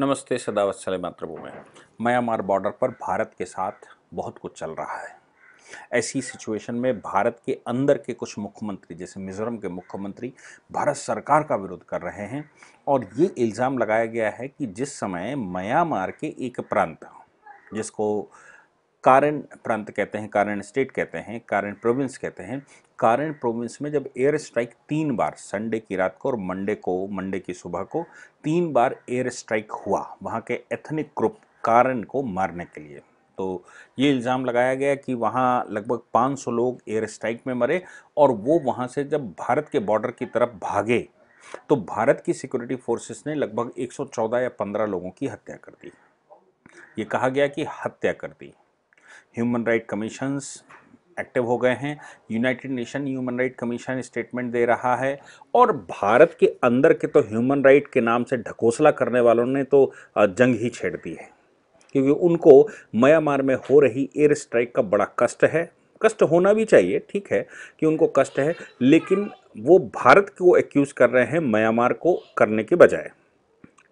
नमस्ते सदावत्सल मातृभूमि Myanmar border पर भारत के साथ बहुत कुछ चल रहा है ऐसी सिचुएशन में भारत के अंदर के कुछ मुख्यमंत्री जैसे मिज़ोरम के मुख्यमंत्री भारत सरकार का विरोध कर रहे हैं और ये इल्ज़ाम लगाया गया है कि जिस समय म्यांमार के एक प्रांत जिसको कारण प्रांत कहते हैं कारण स्टेट कहते हैं कारण प्रोविंस कहते हैं कारण प्रोविंस में जब एयर स्ट्राइक तीन बार संडे की रात को और मंडे को मंडे की सुबह को तीन बार एयर स्ट्राइक हुआ वहाँ के एथनिक ग्रुप कारण को मारने के लिए तो ये इल्ज़ाम लगाया गया कि वहाँ लगभग 500 लोग एयर स्ट्राइक में मरे और वो वहाँ से जब भारत के बॉर्डर की तरफ भागे तो भारत की सिक्योरिटी फोर्सेस ने लगभग 114 या 15 लोगों की हत्या कर दी ये कहा गया कि हत्या कर दी ह्यूमन राइट कमीशंस एक्टिव हो गए हैं United Nation human right commission statement दे रहा है और भारत के अंदर के तो ह्यूमन राइट के नाम से ढकोसला करने वालों ने तो जंग ही छेड़ दी है क्योंकि उनको म्यांमार में हो रही एयर स्ट्राइक का बड़ा कष्ट है कष्ट होना भी चाहिए ठीक है कि उनको कष्ट है लेकिन वो भारत को एक्यूज़ कर रहे हैं म्यांमार को करने के बजाय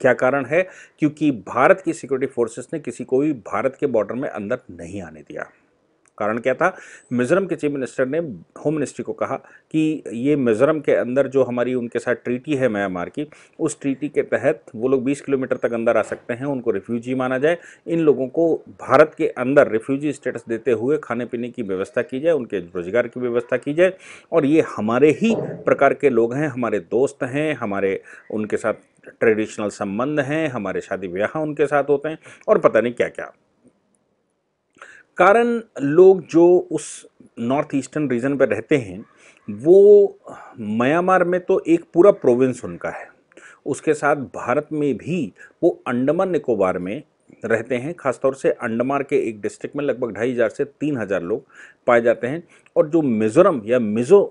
क्या कारण है क्योंकि भारत की सिक्योरिटी फोर्सेस ने किसी को भी भारत के बॉर्डर में अंदर नहीं आने दिया कारण क्या था मिज़ोरम के चीफ मिनिस्टर ने होम मिनिस्ट्री को कहा कि ये मिज़ोरम के अंदर जो हमारी उनके साथ ट्रीटी है म्यांमार की उस ट्रीटी के तहत वो लोग 20 किलोमीटर तक अंदर आ सकते हैं उनको रिफ्यूजी माना जाए इन लोगों को भारत के अंदर रिफ्यूजी स्टेटस देते हुए खाने पीने की व्यवस्था की जाए उनके रोजगार की व्यवस्था की जाए और ये हमारे ही प्रकार के लोग हैं हमारे दोस्त हैं हमारे उनके साथ ट्रेडिशनल संबंध हैं हमारे शादी ब्याह उनके साथ होते हैं और पता नहीं क्या क्या कारण लोग जो उस नॉर्थ ईस्टर्न रीजन पर रहते हैं वो म्यांमार में तो एक पूरा प्रोविंस उनका है उसके साथ भारत में भी वो अंडमान निकोबार में रहते हैं खासतौर से अंडमान के एक डिस्ट्रिक्ट में लगभग ढाई हज़ार से तीन हज़ार लोग पाए जाते हैं और जो मिज़ोरम या मिज़ो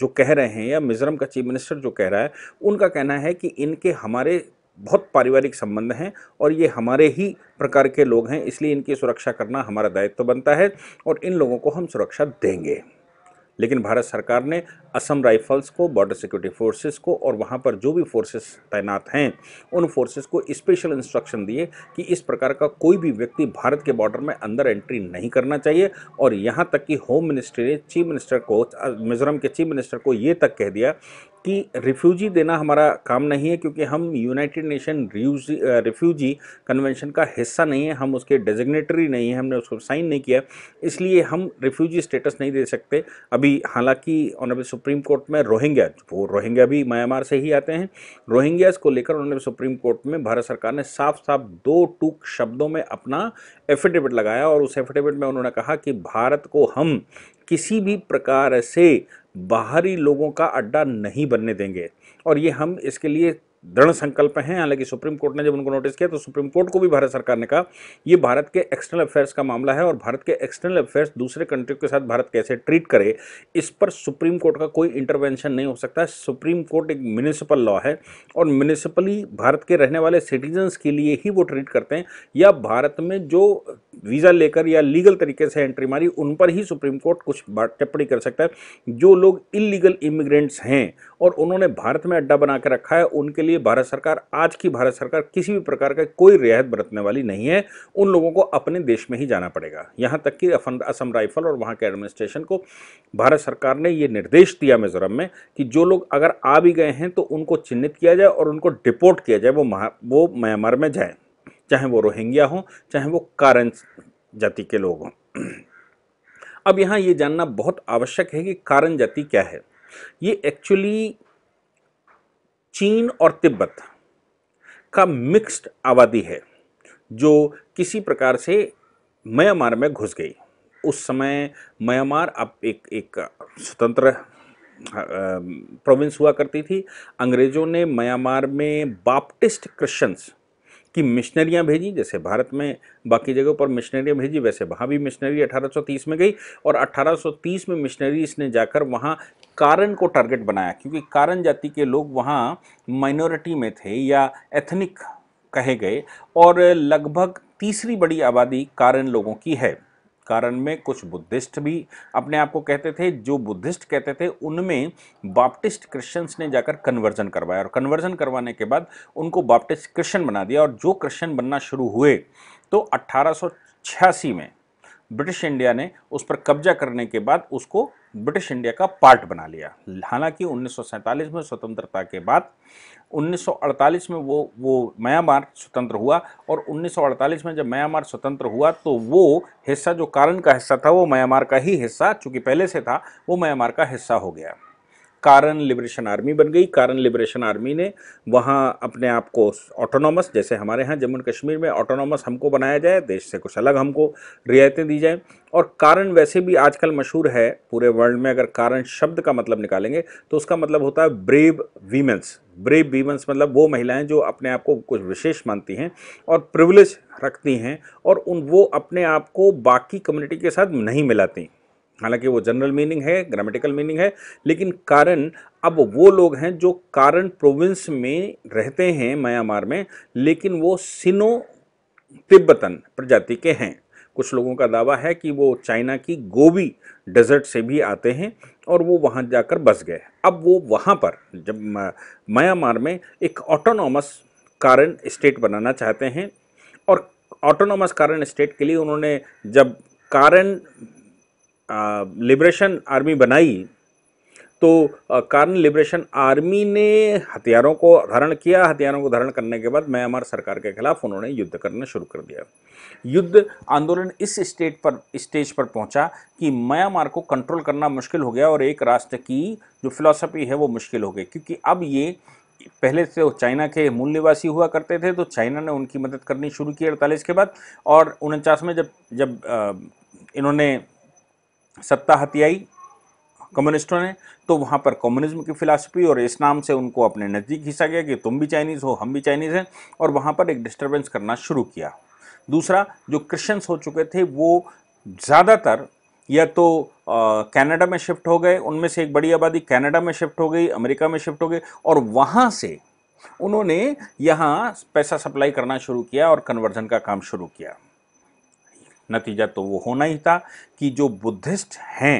जो कह रहे हैं या मिज़ोरम का चीफ मिनिस्टर जो कह रहा है उनका कहना है कि इनके हमारे बहुत पारिवारिक संबंध हैं और ये हमारे ही प्रकार के लोग हैं इसलिए इनकी सुरक्षा करना हमारा दायित्व तो बनता है और इन लोगों को हम सुरक्षा देंगे लेकिन भारत सरकार ने असम राइफल्स को बॉर्डर सिक्योरिटी फोर्सेस को और वहाँ पर जो भी फोर्सेस तैनात हैं उन फोर्सेस को स्पेशल इंस्ट्रक्शन दिए कि इस प्रकार का कोई भी व्यक्ति भारत के बॉर्डर में अंदर एंट्री नहीं करना चाहिए और यहाँ तक कि होम मिनिस्ट्री ने चीफ मिनिस्टर को मिजोरम के चीफ मिनिस्टर को ये तक कह दिया कि रिफ्यूजी देना हमारा काम नहीं है क्योंकि हम यूनाइटेड नेशन रिफ्यूजी कन्वेंशन का हिस्सा नहीं है हम उसके डेजिग्नेटरी नहीं है हमने उसको साइन नहीं किया इसलिए हम रिफ्यूजी स्टेटस नहीं दे सकते अभी हालांकि ऑनरेबल सुप्रीम कोर्ट में रोहिंग्या वो रोहिंग्या भी म्यांमार से ही आते हैं रोहिंग्यास को लेकर उन्होंने सुप्रीम कोर्ट में भारत सरकार ने साफ साफ दो टूक शब्दों में अपना एफिडेविट लगाया और उस एफिडेविट में उन्होंने कहा कि भारत को हम किसी भी प्रकार से बाहरी लोगों का अड्डा नहीं बनने देंगे और ये हम इसके लिए दृढ़ संकल्प हैं हालांकि सुप्रीम कोर्ट ने जब उनको नोटिस किया तो सुप्रीम कोर्ट को भी भारत सरकार ने कहा ये भारत के एक्सटर्नल अफेयर्स का मामला है और भारत के एक्सटर्नल अफेयर्स दूसरे कंट्रियों के साथ भारत कैसे ट्रीट करे इस पर सुप्रीम कोर्ट का कोई इंटरवेंशन नहीं हो सकता सुप्रीम कोर्ट एक म्यूनिसिपल लॉ है और म्यूनिसिपली भारत के रहने वाले सिटीजन्स के लिए ही वो ट्रीट करते हैं या भारत में जो वीज़ा लेकर या लीगल तरीके से एंट्री मारी उन पर ही सुप्रीम कोर्ट कुछ टिप्पणी कर सकता है जो लोग इलीगल इमिग्रेंट्स हैं और उन्होंने भारत में अड्डा बना के रखा है उनके लिए भारत सरकार आज की भारत सरकार किसी भी प्रकार का कोई रियायत बरतने वाली नहीं है उन लोगों को अपने देश में ही जाना पड़ेगा यहाँ तक कि असम राइफल और वहाँ के एडमिनिस्ट्रेशन को भारत सरकार ने ये निर्देश दिया मिजोरम में कि जो लोग अगर आ भी गए हैं तो उनको चिन्हित किया जाए और उनको डिपोर्ट किया जाए वो वो म्यांमार में जाएँ चाहे वो रोहिंग्या हों चाहे वो कारण जाति के लोग हों अब यहाँ ये जानना बहुत आवश्यक है कि कारण जाति क्या है ये एक्चुअली चीन और तिब्बत का मिक्स्ड आबादी है जो किसी प्रकार से म्यांमार में घुस गई उस समय म्यांमार अब एक एक स्वतंत्र प्रोविंस हुआ करती थी अंग्रेज़ों ने म्यांमार में बाप्टिस्ट क्रिश्चियंस कि मिशनरियाँ भेजी जैसे भारत में बाकी जगहों पर मिशनरियाँ भेजी वैसे वहाँ भी मिशनरी 1830 में गई और 1830 में मिशनरीज ने जाकर वहाँ कारण को टारगेट बनाया क्योंकि कारण जाति के लोग वहाँ माइनॉरिटी में थे या एथनिक कहे गए और लगभग तीसरी बड़ी आबादी कारण लोगों की है कारण में कुछ बुद्धिस्ट भी अपने आप को कहते थे जो बुद्धिस्ट कहते थे उनमें बाप्टिस्ट क्रिश्चियंस ने जाकर कन्वर्जन करवाया और कन्वर्जन करवाने के बाद उनको बाप्टिस्ट क्रिश्चियन बना दिया और जो क्रिश्चियन बनना शुरू हुए तो अट्ठारह में ब्रिटिश इंडिया ने उस पर कब्जा करने के बाद उसको ब्रिटिश इंडिया का पार्ट बना लिया हालांकि उन्नीस में स्वतंत्रता के बाद 1948 में वो वो म्यांमार स्वतंत्र हुआ और 1948 में जब म्यांमार स्वतंत्र हुआ तो वो हिस्सा जो कारण का हिस्सा था वो म्यांमार का ही हिस्सा चूंकि पहले से था वो म्यांमार का हिस्सा हो गया कारण लिबरेशन आर्मी बन गई कारण लिबरेशन आर्मी ने वहाँ अपने आप को ऑटोनॉमस जैसे हमारे यहाँ जम्मू कश्मीर में ऑटोनॉमस हमको बनाया जाए देश से कुछ अलग हमको रियायतें दी जाएँ और कारण वैसे भी आजकल मशहूर है पूरे वर्ल्ड में अगर कारण शब्द का मतलब निकालेंगे तो उसका मतलब होता है ब्रेव वीमेंस ब्रेव वीमेंस मतलब वो महिलाएं जो अपने आप को कुछ विशेष मानती हैं और प्रिविलेज रखती हैं और उन वो अपने आप को बाकी कम्युनिटी के साथ नहीं मिलाती हालांकि वो जनरल मीनिंग है ग्रामेटिकल मीनिंग है लेकिन कारण अब वो लोग हैं जो कारण प्रोविंस में रहते हैं म्यांमार में लेकिन वो सिनो तिब्बतन प्रजाति के हैं कुछ लोगों का दावा है कि वो चाइना की गोबी डेजर्ट से भी आते हैं और वो वहाँ जाकर बस गए अब वो वहाँ पर जब म्यांमार में एक ऑटोनॉमस कारण स्टेट बनाना चाहते हैं और ऑटोनॉमस कारण स्टेट के लिए उन्होंने जब कारण लिबरेशन आर्मी बनाई तो कारण लिबरेशन आर्मी ने हथियारों को धारण किया हथियारों को धारण करने के बाद म्यांमार सरकार के खिलाफ उन्होंने युद्ध करना शुरू कर दिया युद्ध आंदोलन इस स्टेट पर स्टेज पर पहुंचा कि म्यांमार को कंट्रोल करना मुश्किल हो गया और एक राष्ट्र की जो फिलॉसफी है वो मुश्किल हो गई क्योंकि अब ये पहले से वो तो चाइना के मूल निवासी हुआ करते थे तो चाइना ने उनकी मदद करनी शुरू की अड़तालीस के बाद और उनचास में जब जब इन्होंने सत्ता हत्याई कम्युनिस्टों ने तो वहाँ पर कम्युनिज्म की फिलासफी और इस नाम से उनको अपने नज़दीक घिसा गया कि तुम भी चाइनीज़ हो हम भी चाइनीज़ हैं और वहाँ पर एक डिस्टर्बेंस करना शुरू किया दूसरा जो क्रिश्चियंस हो चुके थे वो ज़्यादातर या तो कनाडा में शिफ्ट हो गए उनमें से एक बड़ी आबादी कनाडा में शिफ्ट हो गई अमेरिका में शिफ्ट हो गई और वहाँ से उन्होंने यहाँ पैसा सप्लाई करना शुरू किया और कन्वर्जन का काम शुरू किया नतीजा तो वो होना ही था कि जो बुद्धिस्ट हैं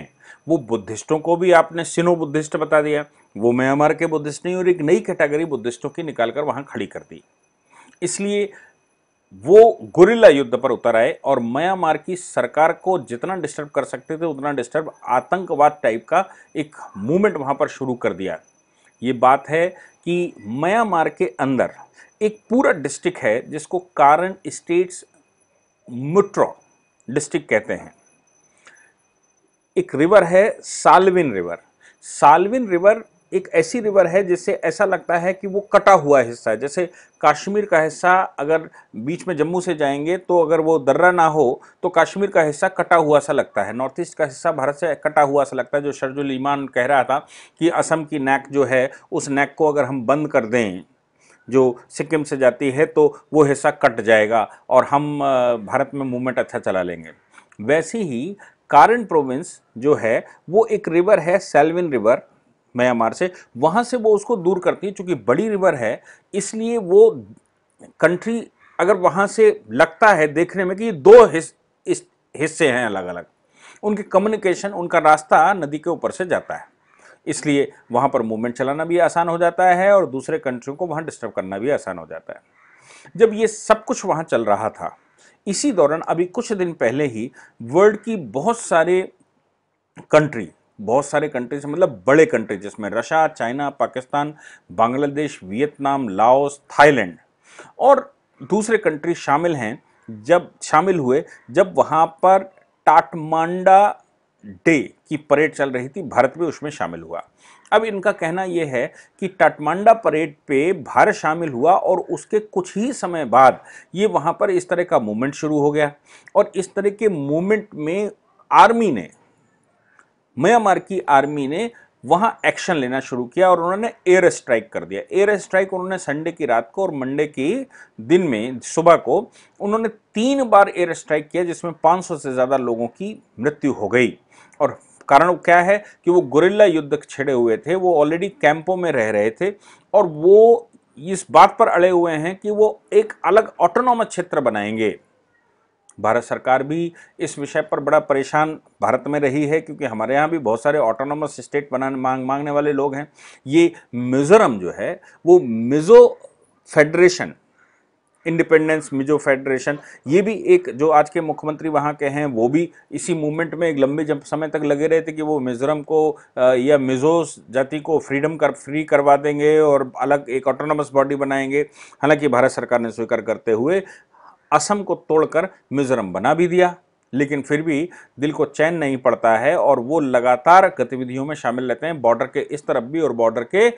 वो बुद्धिस्टों को भी आपने सिनो बुद्धिस्ट बता दिया वो म्यांमार के बुद्धिस्ट नहीं और एक नई कैटेगरी बुद्धिस्टों की निकालकर वहाँ खड़ी कर दी इसलिए वो गुरिल्ला युद्ध पर उतर आए और म्यांमार की सरकार को जितना डिस्टर्ब कर सकते थे उतना डिस्टर्ब आतंकवाद टाइप का एक मूवमेंट वहाँ पर शुरू कर दिया ये बात है कि म्यांमार के अंदर एक पूरा डिस्ट्रिक्ट है जिसको कारण स्टेट्स मुट्रॉ डिस्ट्रिक्ट कहते हैं एक रिवर है सालविन रिवर सालविन रिवर एक ऐसी रिवर है जिससे ऐसा लगता है कि वो कटा हुआ हिस्सा है जैसे कश्मीर का हिस्सा अगर बीच में जम्मू से जाएंगे तो अगर वो दर्रा ना हो तो कश्मीर का हिस्सा कटा हुआ सा लगता है नॉर्थ ईस्ट का हिस्सा भारत से कटा हुआ सा लगता है जो शर्जुल ईमान कह रहा था कि असम की नैक जो है उस नैक को अगर हम बंद कर दें जो सिक्किम से जाती है तो वो हिस्सा कट जाएगा और हम भारत में मूवमेंट अच्छा चला लेंगे वैसे ही कारण प्रोविंस जो है वो एक रिवर है सेल्विन रिवर म्यांमार से वहाँ से वो उसको दूर करती है चूँकि बड़ी रिवर है इसलिए वो कंट्री अगर वहाँ से लगता है देखने में कि ये दो हिस, हिस्से हैं अलग अलग उनके कम्युनिकेशन उनका रास्ता नदी के ऊपर से जाता है इसलिए वहाँ पर मूवमेंट चलाना भी आसान हो जाता है और दूसरे कंट्रियों को वहाँ डिस्टर्ब करना भी आसान हो जाता है जब ये सब कुछ वहाँ चल रहा था इसी दौरान अभी कुछ दिन पहले ही वर्ल्ड की बहुत सारे कंट्री बहुत सारे कंट्रीज मतलब बड़े कंट्री जिसमें Russia China Pakistan Bangladesh Vietnam Laos Thailand और दूसरे कंट्री शामिल हैं जब शामिल हुए जब वहाँ पर टाटमांडा डे की परेड चल रही थी भारत भी उसमें शामिल हुआ अब इनका कहना यह है कि टाटमांडा परेड पे भारत शामिल हुआ और उसके कुछ ही समय बाद ये वहाँ पर इस तरह का मूवमेंट शुरू हो गया और इस तरह के मूवमेंट में आर्मी ने म्यांमार की आर्मी ने वहां एक्शन लेना शुरू किया और उन्होंने एयर स्ट्राइक कर दिया एयर स्ट्राइक उन्होंने संडे की रात को और मंडे की दिन में सुबह को उन्होंने तीन बार एयर स्ट्राइक किया जिसमें 500 से ज़्यादा लोगों की मृत्यु हो गई और कारण क्या है कि वो गुरिल्ला युद्ध छिड़े हुए थे वो ऑलरेडी कैंपों में रह रहे थे और वो इस बात पर अड़े हुए हैं कि वो एक अलग ऑटोनोमस क्षेत्र बनाएंगे भारत सरकार भी इस विषय पर बड़ा परेशान भारत में रही है क्योंकि हमारे यहाँ भी बहुत सारे ऑटोनोमस स्टेट बनाने मांग मांगने वाले लोग हैं ये मिज़ोरम जो है वो Mizo federation independence Mizo federation ये भी एक जो आज के मुख्यमंत्री वहाँ के हैं वो भी इसी मूवमेंट में एक लंबे जब समय तक लगे रहे थे कि वो मिजोरम को या मिजो जाति को फ्रीडम कर फ्री करवा देंगे और अलग एक ऑटोनोमस बॉडी बनाएंगे हालांकि भारत सरकार ने स्वीकार करते हुए असम को तोड़कर मिजोरम बना भी दिया लेकिन फिर भी दिल को चैन नहीं पड़ता है और वो लगातार गतिविधियों में शामिल रहते हैं बॉर्डर के इस तरफ भी और बॉर्डर के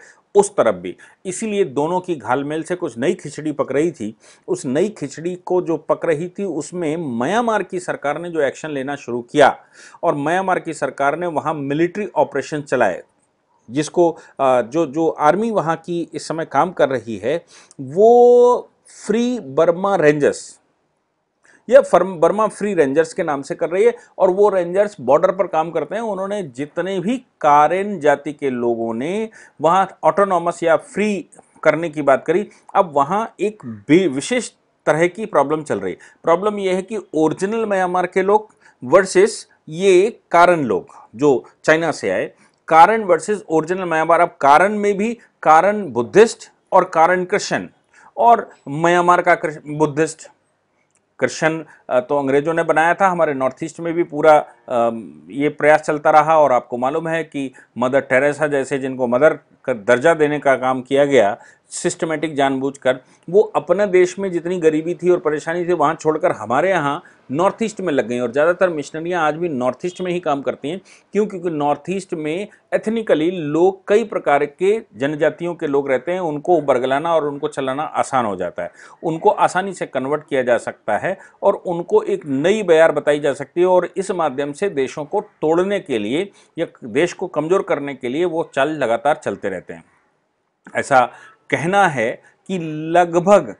उस तरफ भी इसीलिए दोनों की घालमेल से कुछ नई खिचड़ी पक रही थी उस नई खिचड़ी को जो पक रही थी उसमें म्यांमार की सरकार ने जो एक्शन लेना शुरू किया और म्यांमार की सरकार ने वहाँ मिलिट्री ऑपरेशन चलाए जिसको जो जो आर्मी वहाँ की इस समय काम कर रही है वो फ्री बर्मा रेंजर्स या फर्म बर्मा फ्री रेंजर्स के नाम से कर रही है और वो रेंजर्स बॉर्डर पर काम करते हैं उन्होंने जितने भी कारेन जाति के लोगों ने वहाँ ऑटोनॉमस या फ्री करने की बात करी अब वहाँ एक विशेष तरह की प्रॉब्लम चल रही है प्रॉब्लम यह है कि ओरिजिनल म्यांमार के लोग वर्सेस ये कारण लोग जो चाइना से आए कारण वर्सेस ओरिजिनल म्यांमार अब कारण में भी कारण बुद्धिस्ट और कारण क्रिश्चियन और म्यांमार का बुद्धिस्ट कृष्ण तो अंग्रेजों ने बनाया था हमारे नॉर्थ ईस्ट में भी पूरा ये प्रयास चलता रहा और आपको मालूम है कि मदर टेरेसा जैसे जिनको मदर का दर्जा देने का काम किया गया सिस्टमेटिक जानबूझकर वो अपने देश में जितनी गरीबी थी और परेशानी थी वहाँ छोड़कर हमारे यहाँ नॉर्थ ईस्ट में लग गई और ज़्यादातर मिशनरियाँ आज भी नॉर्थ ईस्ट में ही काम करती हैं क्यों क्योंकि नॉर्थ ईस्ट में एथनिकली लोग कई प्रकार के जनजातियों के लोग रहते हैं उनको बरगलाना और उनको चलाना आसान हो जाता है उनको आसानी से कन्वर्ट किया जा सकता है और उनको एक नई बयार बताई जा सकती है और इस माध्यम से देशों को तोड़ने के लिए या देश को कमज़ोर करने के लिए वो चाल लगातार चलते रहते हैं ऐसा कहना है कि लगभग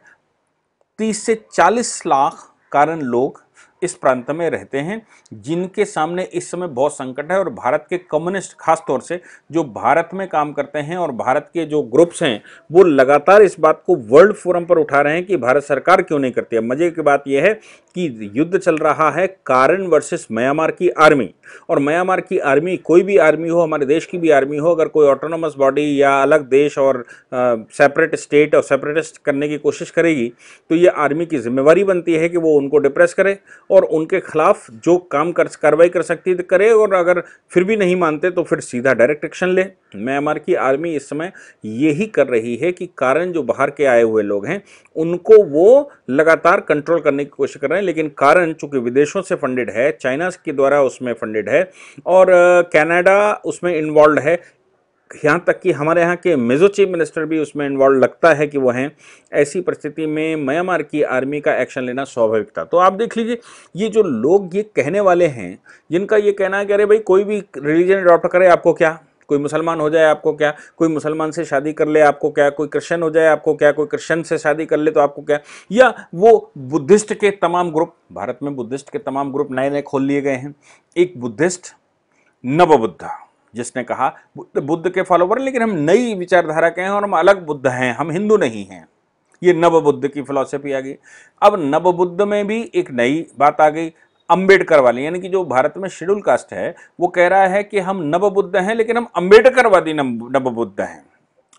30 से 40 लाख कारण लोग इस प्रांत में रहते हैं जिनके सामने इस समय बहुत संकट है और भारत के कम्युनिस्ट खासतौर से जो भारत में काम करते हैं और भारत के जो ग्रुप्स हैं वो लगातार इस बात को वर्ल्ड फोरम पर उठा रहे हैं कि भारत सरकार क्यों नहीं करती है मजे की बात यह है कि युद्ध चल रहा है कारण वर्सेस म्यांमार की आर्मी और म्यांमार की आर्मी कोई भी आर्मी हो हमारे देश की भी आर्मी हो अगर कोई ऑटोनोमस बॉडी या अलग देश और सेपरेट स्टेट और सेपरेटिस्ट करने की कोशिश करेगी तो ये आर्मी की जिम्मेवारी बनती है कि वो उनको डिप्रेस करे और उनके खिलाफ जो काम कर कार्रवाई कर सकती है करे और अगर फिर भी नहीं मानते तो फिर सीधा डायरेक्ट एक्शन ले म्यांमार की आर्मी इस समय यही कर रही है कि कारण जो बाहर के आए हुए लोग हैं उनको वो लगातार कंट्रोल करने की कोशिश कर रहे हैं लेकिन कारण चूंकि विदेशों से फंडेड है चाइना के द्वारा उसमें फंडेड है और कैनेडा उसमें इन्वॉल्व है यहाँ तक कि हमारे यहाँ के मेजो चीफ मिनिस्टर भी उसमें इन्वॉल्व लगता है कि वो हैं ऐसी परिस्थिति में म्यांमार की आर्मी का एक्शन लेना स्वाभाविक था तो आप देख लीजिए ये जो लोग ये कहने वाले हैं जिनका ये कहना है कि अरे भाई कोई भी रिलीजन अडॉप्ट करे आपको क्या कोई मुसलमान हो जाए आपको क्या कोई मुसलमान से शादी कर ले आपको क्या कोई क्रिश्चन हो जाए आपको क्या कोई क्रिश्चन से शादी कर ले तो आपको क्या या वो बुद्धिस्ट के तमाम ग्रुप भारत में बुद्धिस्ट के तमाम ग्रुप नए नए खोल लिए गए हैं एक बुद्धिस्ट नवबुद्धा जिसने कहा बुद्ध बुद्ध के फॉलोवर लेकिन हम नई विचारधारा के हैं और हम अलग बुद्ध हैं हम हिंदू नहीं हैं ये नव बुद्ध की फिलॉसफी आ गई अब नव बुद्ध में भी एक नई बात आ गई अम्बेडकर वाली यानी कि जो भारत में शेड्यूल कास्ट है वो कह रहा है कि हम नव बुद्ध हैं लेकिन हम अम्बेडकर नव बुद्ध हैं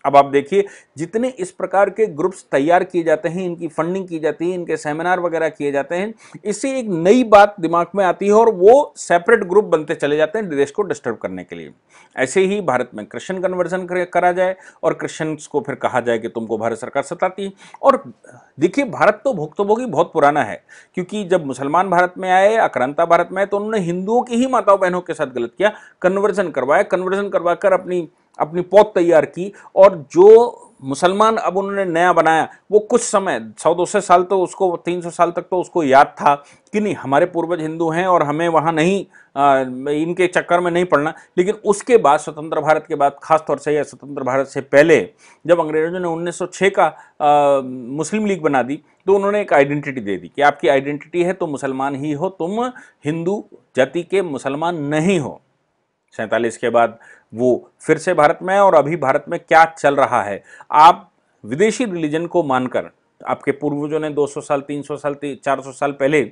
अब आप देखिए जितने इस प्रकार के ग्रुप्स तैयार किए जाते हैं इनकी फंडिंग की जाती है इनके सेमिनार वगैरह किए जाते हैं इससे एक नई बात दिमाग में आती है और वो सेपरेट ग्रुप बनते चले जाते हैं देश को डिस्टर्ब करने के लिए ऐसे ही भारत में क्रिश्चियन कन्वर्जन करा जाए और क्रिश्चियंस को फिर कहा जाए कि तुमको भारत सरकार सताती है और देखिए भारत तो भुक्तभोगी बहुत पुराना है क्योंकि जब मुसलमान भारत में आए अक्रांता भारत में आए तो उन्होंने हिंदुओं की ही माताओं बहनों के साथ गलत किया कन्वर्जन करवाया कन्वर्जन करवाकर अपनी अपनी पौध तैयार की और जो मुसलमान अब उन्होंने नया बनाया वो कुछ समय सौ दो सौ साल तो उसको तीन सौ साल तक तो उसको याद था कि नहीं हमारे पूर्वज हिंदू हैं और हमें वहाँ नहीं आ, इनके चक्कर में नहीं पड़ना लेकिन उसके बाद स्वतंत्र भारत के बाद खासतौर से या स्वतंत्र भारत से पहले जब अंग्रेजों ने 1906 का आ, मुस्लिम लीग बना दी तो उन्होंने एक आइडेंटिटी दे दी कि आपकी आइडेंटिटी है तो मुसलमान ही हो तुम हिंदू जाति के मुसलमान नहीं हो सैंतालीस के बाद वो फिर से भारत में है और अभी भारत में क्या चल रहा है आप विदेशी रिलीजन को मानकर आपके पूर्वजों ने 200 साल 300 साल 400 साल पहले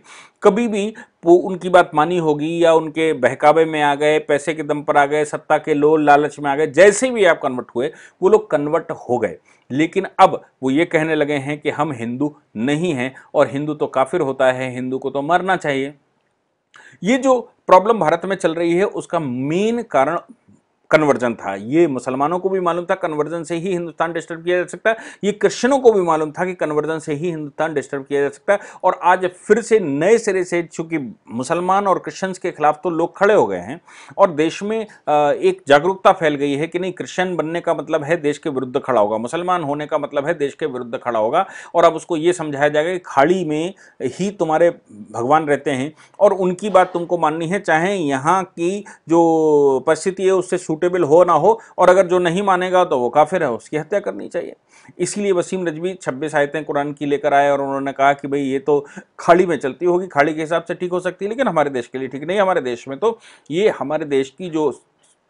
कभी भी वो उनकी बात मानी होगी या उनके बहकावे में आ गए पैसे के दम पर आ गए सत्ता के लोल लालच में आ गए जैसे भी आप कन्वर्ट हुए वो लोग कन्वर्ट हो गए लेकिन अब वो ये कहने लगे हैं कि हम हिंदू नहीं हैं और हिंदू तो काफिर होता है हिंदू को तो मरना चाहिए ये जो प्रॉब्लम भारत में चल रही है उसका मेन कारण कन्वर्जन था ये मुसलमानों को भी मालूम था कन्वर्जन से ही हिंदुस्तान डिस्टर्ब किया जा सकता है ये क्रिश्चनों को भी मालूम था कि कन्वर्जन से ही हिंदुस्तान डिस्टर्ब किया जा सकता है और आज फिर से नए सिरे से चूंकि मुसलमान और क्रिश्चियंस के खिलाफ तो लोग खड़े हो गए हैं और देश में एक जागरूकता फैल गई है कि नहीं क्रिश्चन बनने का मतलब है देश के विरुद्ध खड़ा होगा मुसलमान होने का मतलब है देश के विरुद्ध खड़ा होगा और अब उसको ये समझाया जाएगा कि खाड़ी में ही तुम्हारे भगवान रहते हैं और उनकी बात तुमको माननी है चाहे यहाँ की जो परिस्थिति है उससे छूट सूटेबल हो ना हो और अगर जो नहीं मानेगा तो वो काफिर है उसकी हत्या करनी चाहिए इसीलिए वसीम नजवी छब्बीस आयतें कुरान की लेकर आए और उन्होंने कहा कि भाई ये तो खाड़ी में चलती होगी खाड़ी के हिसाब से ठीक हो सकती है लेकिन हमारे देश के लिए ठीक नहीं हमारे देश में तो ये हमारे देश की जो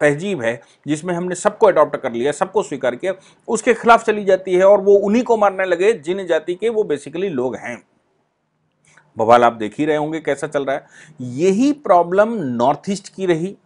तहजीब है जिसमें हमने सबको अडॉप्ट कर लिया सबको स्वीकार किया उसके खिलाफ चली जाती है और वो उन्हीं को मारने लगे जिन जाति के वो बेसिकली लोग हैं बवाल आप देख ही रहे होंगे कैसा चल रहा है यही प्रॉब्लम नॉर्थ ईस्ट की रही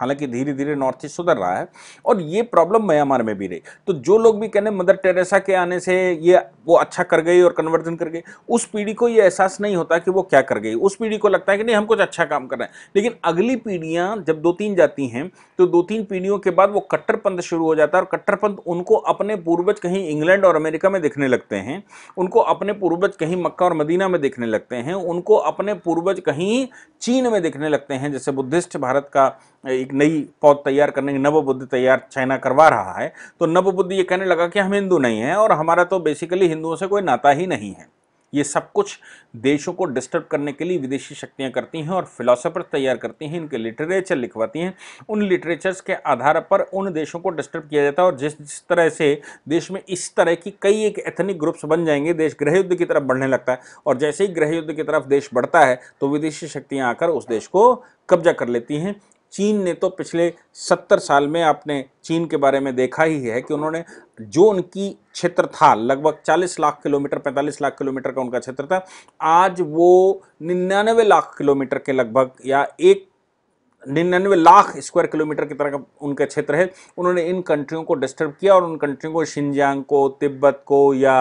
हालांकि धीरे धीरे नॉर्थ ईस्ट सुधर रहा है और ये प्रॉब्लम म्यांमार में भी रही तो जो लोग भी कहने मदर टेरेसा के आने से ये वो अच्छा कर गई और कन्वर्जन कर गई उस पीढ़ी को ये एहसास नहीं होता कि वो क्या कर गई उस पीढ़ी को लगता है कि नहीं हम कुछ अच्छा काम कर रहे हैं लेकिन अगली पीढ़ियाँ जब दो तीन जाती हैं तो दो तीन पीढ़ियों के बाद वो कट्टरपंथ शुरू हो जाता है और कट्टरपंथ उनको अपने पूर्वज कहीं इंग्लैंड और अमेरिका में दिखने लगते हैं उनको अपने पूर्वज कहीं मक्का और मदीना में देखने लगते हैं उनको अपने पूर्वज कहीं चीन में दिखने लगते हैं जैसे बुद्धिस्ट भारत का एक नई पौध तैयार करने की नवबुद्ध तैयार चाइना करवा रहा है तो नवबुद्ध ये कहने लगा कि हम हिंदू नहीं हैं और हमारा तो बेसिकली हिंदुओं से कोई नाता ही नहीं है ये सब कुछ देशों को डिस्टर्ब करने के लिए विदेशी शक्तियां करती हैं और फिलोसफर तैयार करती हैं इनके लिटरेचर लिखवाती हैं उन लिटरेचर्स के आधार पर उन देशों को डिस्टर्ब किया जाता है और जिस जिस तरह से देश में इस तरह की कई एक एथनिक ग्रुप्स बन जाएंगे देश गृह युद्ध की तरफ बढ़ने लगता है और जैसे ही गृह युद्ध की तरफ देश बढ़ता है तो विदेशी शक्तियाँ आकर उस देश को कब्जा कर लेती हैं चीन ने तो पिछले सत्तर साल में आपने चीन के बारे में देखा ही है कि उन्होंने जो उनकी क्षेत्र था लगभग 40 लाख किलोमीटर 45 लाख किलोमीटर का उनका क्षेत्र था आज वो निन्यानवे लाख किलोमीटर के लगभग या एक निन्यानवे लाख स्क्वायर किलोमीटर की तरह का उनका क्षेत्र है उन्होंने इन कंट्रियों को डिस्टर्ब किया और उन कंट्रियों को शिनजियांग को तिब्बत को या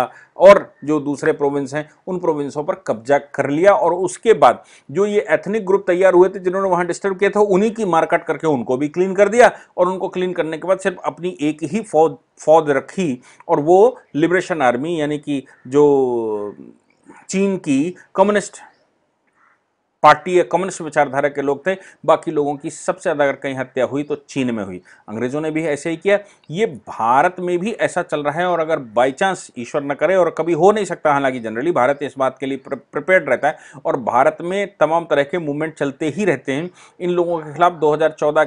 और जो दूसरे प्रोविंस हैं उन प्रोविंसों पर कब्जा कर लिया और उसके बाद जो ये एथनिक ग्रुप तैयार हुए थे जिन्होंने वहाँ डिस्टर्ब किया था उन्हीं की मारकाट करके उनको भी क्लीन कर दिया और उनको क्लीन करने के बाद सिर्फ अपनी एक ही फौज फौज रखी और वो लिबरेशन आर्मी यानी कि जो चीन की कम्युनिस्ट पार्टी या कम्युनिस्ट विचारधारा के लोग थे बाकी लोगों की सबसे ज़्यादा अगर कहीं हत्या हुई तो चीन में हुई अंग्रेज़ों ने भी ऐसे ही किया ये भारत में भी ऐसा चल रहा है और अगर बाई चांस ईश्वर न करे और कभी हो नहीं सकता हालांकि जनरली भारत इस बात के लिए प्रिपेयर्ड रहता है और भारत में तमाम तरह के मूवमेंट चलते ही रहते हैं इन लोगों के खिलाफ दो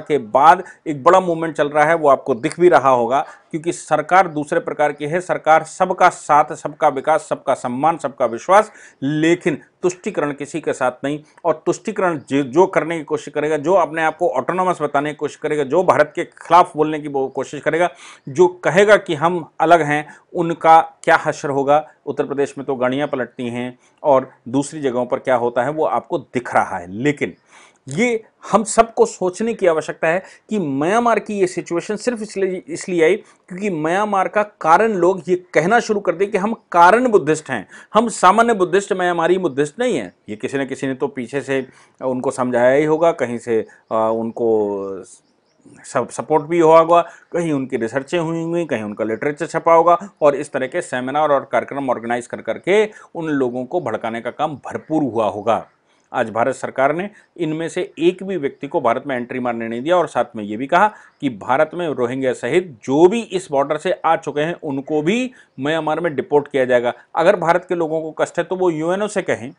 के बाद एक बड़ा मूवमेंट चल रहा है वो आपको दिख भी रहा होगा क्योंकि सरकार दूसरे प्रकार की है सरकार सबका साथ सबका विकास सबका सम्मान सबका विश्वास लेकिन तुष्टिकरण किसी के साथ नहीं और तुष्टिकरण जो करने की कोशिश करेगा जो अपने आप को ऑटोनोमस बताने की कोशिश करेगा जो भारत के खिलाफ बोलने की कोशिश करेगा जो कहेगा कि हम अलग हैं उनका क्या हशर होगा उत्तर प्रदेश में तो गाड़ियाँ पलटती हैं और दूसरी जगहों पर क्या होता है वो आपको दिख रहा है लेकिन ये हम सबको सोचने की आवश्यकता है कि म्यांमार की ये सिचुएशन सिर्फ इसलिए इसलिए आई क्योंकि म्यांमार का कारण लोग ये कहना शुरू कर दें कि हम कारण बुद्धिस्ट हैं हम सामान्य बुद्धिस्ट म्यांमारी बुद्धिस्ट नहीं हैं ये किसी न किसी ने तो पीछे से उनको समझाया ही होगा कहीं से आ, उनको सब सपोर्ट भी हुआ होगा कहीं उनकी रिसर्चें हुई हुई कहीं उनका लिटरेचर छपा होगा और इस तरह के सेमिनार और कार्यक्रम ऑर्गेनाइज कर करके उन लोगों को भड़काने का काम भरपूर हुआ होगा आज भारत सरकार ने इनमें से एक भी व्यक्ति को भारत में एंट्री मारने नहीं दिया और साथ में ये भी कहा कि भारत में रोहिंग्या सहित जो भी इस बॉर्डर से आ चुके हैं उनको भी म्यांमार में डिपोर्ट किया जाएगा अगर भारत के लोगों को कष्ट है तो वो यूएनओ से कहें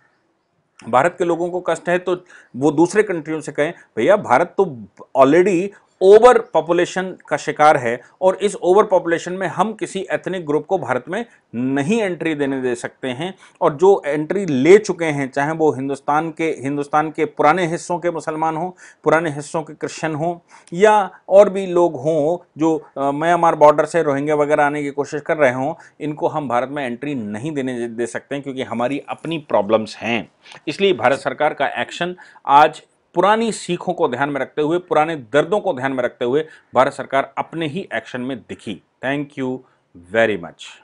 भारत के लोगों को कष्ट है तो वो दूसरे कंट्रियों से कहें भैया भारत तो ऑलरेडी ओवर पॉपुलेशन का शिकार है और इस ओवर पॉपुलेशन में हम किसी एथनिक ग्रुप को भारत में नहीं एंट्री देने दे सकते हैं और जो एंट्री ले चुके हैं चाहे वो हिंदुस्तान के हिंदुस्तान के पुराने हिस्सों के मुसलमान हों पुराने हिस्सों के क्रिश्चन हों या और भी लोग हों जो म्यांमार बॉर्डर से रोहिंग्या वगैरह आने की कोशिश कर रहे हों इनको हम भारत में एंट्री नहीं देने दे सकते हैं क्योंकि हमारी अपनी प्रॉब्लम्स हैं इसलिए भारत सरकार का एक्शन आज पुरानी सीखों को ध्यान में रखते हुए पुराने दर्दों को ध्यान में रखते हुए भारत सरकार अपने ही एक्शन में दिखी थैंक यू वेरी मच